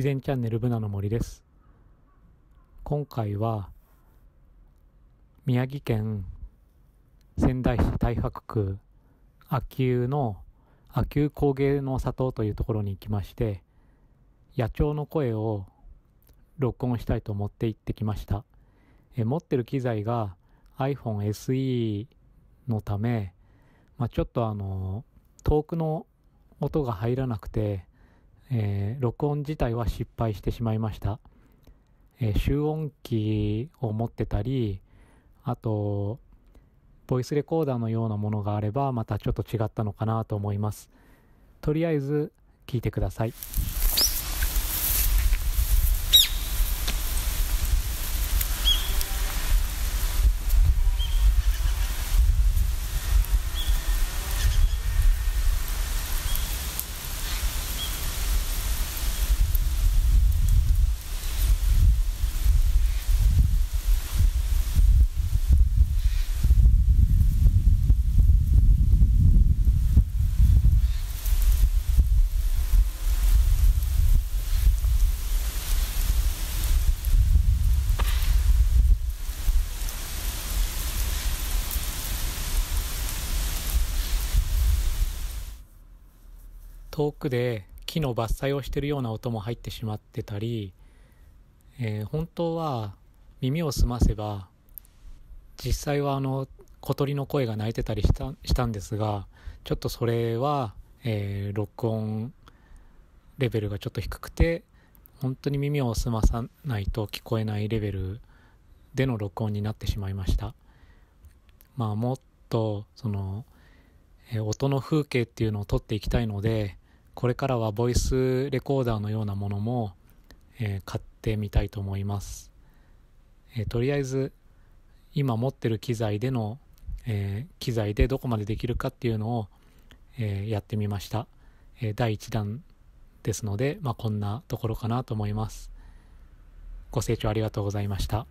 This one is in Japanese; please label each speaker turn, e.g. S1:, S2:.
S1: 自然チャンネルブナの森です今回は宮城県仙台市太白区秋保の秋保工芸の里というところに行きまして野鳥の声を録音したいと思って行ってきましたえ持ってる機材が iPhone SE のため、まあ、ちょっとあの遠くの音が入らなくてえー、録音自体は失敗してしまいました。えー、集音機を持ってたり、あと、ボイスレコーダーのようなものがあれば、またちょっと違ったのかなと思います。とりあえず、聞いてください。遠くで木の伐採をしてるような音も入ってしまってたり、えー、本当は耳を澄ませば実際はあの小鳥の声が鳴いてたりしたしたんですがちょっとそれは、えー、録音レベルがちょっと低くて本当に耳を澄まさないと聞こえないレベルでの録音になってしまいましたまあもっとその、えー、音の風景っていうのを撮っていきたいのでこれからはボイスレコーダーのようなものも、えー、買ってみたいと思います。えー、とりあえず、今持ってる機材での、えー、機材でどこまでできるかっていうのを、えやってみました。え第1弾ですので、まあ、こんなところかなと思います。ご清聴ありがとうございました。